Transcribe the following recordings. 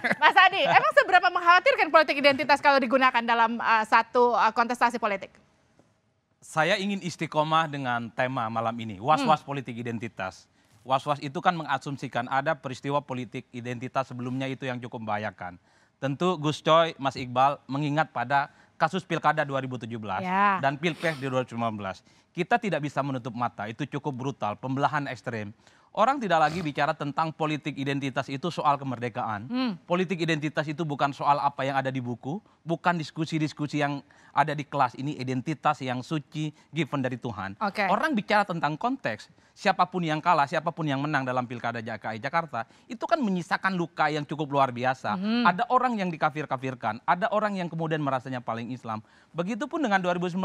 Mas Adi, emang seberapa mengkhawatirkan politik identitas kalau digunakan dalam uh, satu uh, kontestasi politik? Saya ingin istiqomah dengan tema malam ini, was-was hmm. politik identitas. Was-was itu kan mengasumsikan ada peristiwa politik identitas sebelumnya itu yang cukup membahayakan. Tentu Gus Coy, Mas Iqbal mengingat pada kasus pilkada 2017 ya. dan pilpres di 2019. Kita tidak bisa menutup mata, itu cukup brutal, pembelahan ekstrem. Orang tidak lagi bicara tentang politik identitas itu soal kemerdekaan. Hmm. Politik identitas itu bukan soal apa yang ada di buku, bukan diskusi-diskusi yang ada di kelas. Ini identitas yang suci given dari Tuhan. Okay. Orang bicara tentang konteks, siapapun yang kalah, siapapun yang menang dalam Pilkada DKI Jakarta, itu kan menyisakan luka yang cukup luar biasa. Hmm. Ada orang yang dikafir-kafirkan, ada orang yang kemudian merasanya paling Islam. Begitupun dengan 2019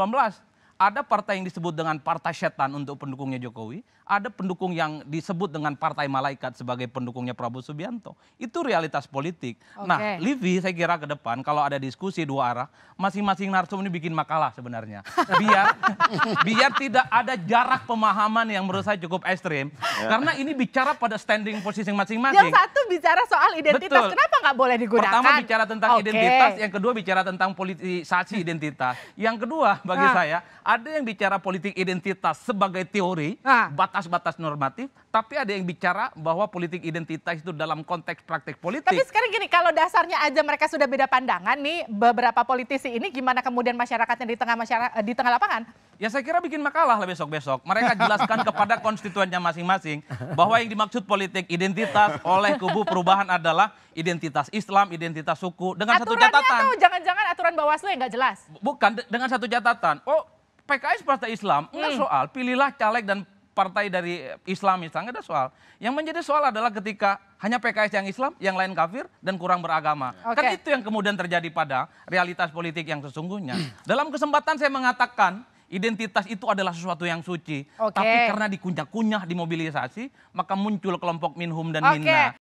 ada partai yang disebut dengan partai setan untuk pendukungnya Jokowi, ada pendukung yang disebut dengan partai malaikat sebagai pendukungnya Prabowo Subianto. Itu realitas politik. Okay. Nah, Livi saya kira ke depan kalau ada diskusi dua arah, masing-masing narsum ini bikin makalah sebenarnya. Biar biar tidak ada jarak pemahaman yang menurut saya cukup ekstrim. Ya. Karena ini bicara pada standing posisi masing-masing. Yang satu bicara soal identitas. Betul. Kenapa nggak boleh digunakan. Pertama bicara tentang okay. identitas, yang kedua bicara tentang politisasi identitas. Yang kedua bagi nah. saya ada yang bicara politik identitas sebagai teori, ah. batas-batas nah. normatif, tapi ada yang bicara bahwa politik identitas itu dalam konteks praktik politik. Tapi sekarang gini, kalau dasarnya aja mereka sudah beda pandangan nih beberapa politisi ini gimana kemudian masyarakatnya di tengah masyarakat di tengah lapangan? Ya saya kira bikin makalah lah besok-besok. Mereka jelaskan kepada konstituennya masing-masing bahwa yang dimaksud politik identitas oleh kubu perubahan adalah identitas Islam, identitas suku dengan Aturannya satu catatan. Tuh, jangan-jangan aturan Bawaslu yang nggak jelas. Bukan dengan satu catatan. Oh, PKS Partai Islam enggak hmm. soal pilihlah caleg dan partai dari Islam misalnya ada soal. Yang menjadi soal adalah ketika hanya PKS yang Islam, yang lain kafir dan kurang beragama. Okay. Kan itu yang kemudian terjadi pada realitas politik yang sesungguhnya. Dalam kesempatan saya mengatakan identitas itu adalah sesuatu yang suci. Okay. Tapi karena dikunyah-kunyah dimobilisasi, maka muncul kelompok minhum dan okay. minna.